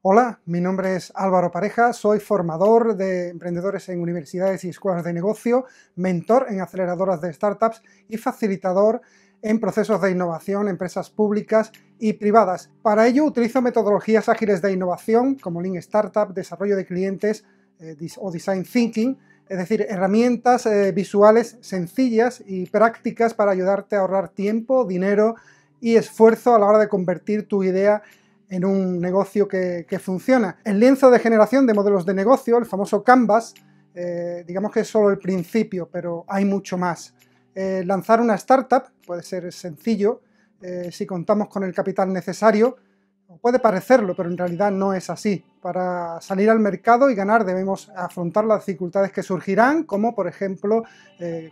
Hola, mi nombre es Álvaro Pareja, soy formador de emprendedores en universidades y escuelas de negocio, mentor en aceleradoras de startups y facilitador en procesos de innovación, empresas públicas y privadas. Para ello utilizo metodologías ágiles de innovación como Lean Startup, desarrollo de clientes eh, o Design Thinking, es decir, herramientas eh, visuales sencillas y prácticas para ayudarte a ahorrar tiempo, dinero y esfuerzo a la hora de convertir tu idea en en un negocio que, funciona. El lienzo de generación de modelos de negocio, el famoso Canvas, eh, digamos que es solo el principio, pero hay mucho más. Eh, lanzar una startup puede ser sencillo eh, si contamos con el capital necesario, puede parecerlo, pero en realidad no es así. Para salir al mercado y ganar debemos afrontar las dificultades que surgirán, como por ejemplo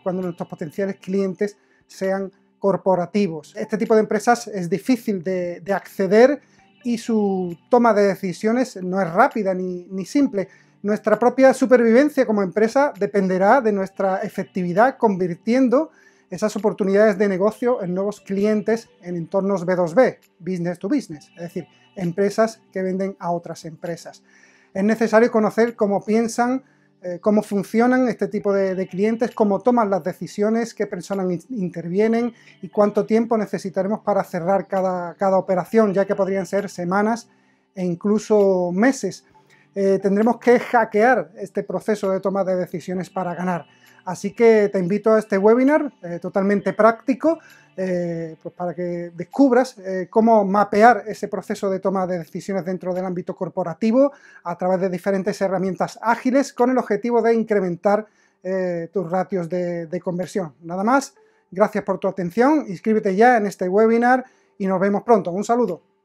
cuando nuestros potenciales clientes sean corporativos. Este tipo de empresas es difícil de acceder y su toma de decisiones no es rápida ni, simple. Nuestra propia supervivencia como empresa dependerá de nuestra efectividad convirtiendo esas oportunidades de negocio en nuevos clientes en entornos B2B, business to business, es decir, empresas que venden a otras empresas. Es necesario conocer cómo piensan eh, cómo funcionan este tipo de, clientes, cómo toman las decisiones, qué personas intervienen y cuánto tiempo necesitaremos para cerrar cada, operación, ya que podrían ser semanas e incluso meses. Eh, tendremos que hackear este proceso de toma de decisiones para ganar. Así que te invito a este webinar eh, totalmente práctico eh, pues para que descubras eh, cómo mapear ese proceso de toma de decisiones dentro del ámbito corporativo a través de diferentes herramientas ágiles con el objetivo de incrementar tus ratios de, de conversión. Nada más, gracias por tu atención, inscríbete ya en este webinar y nos vemos pronto. Un saludo.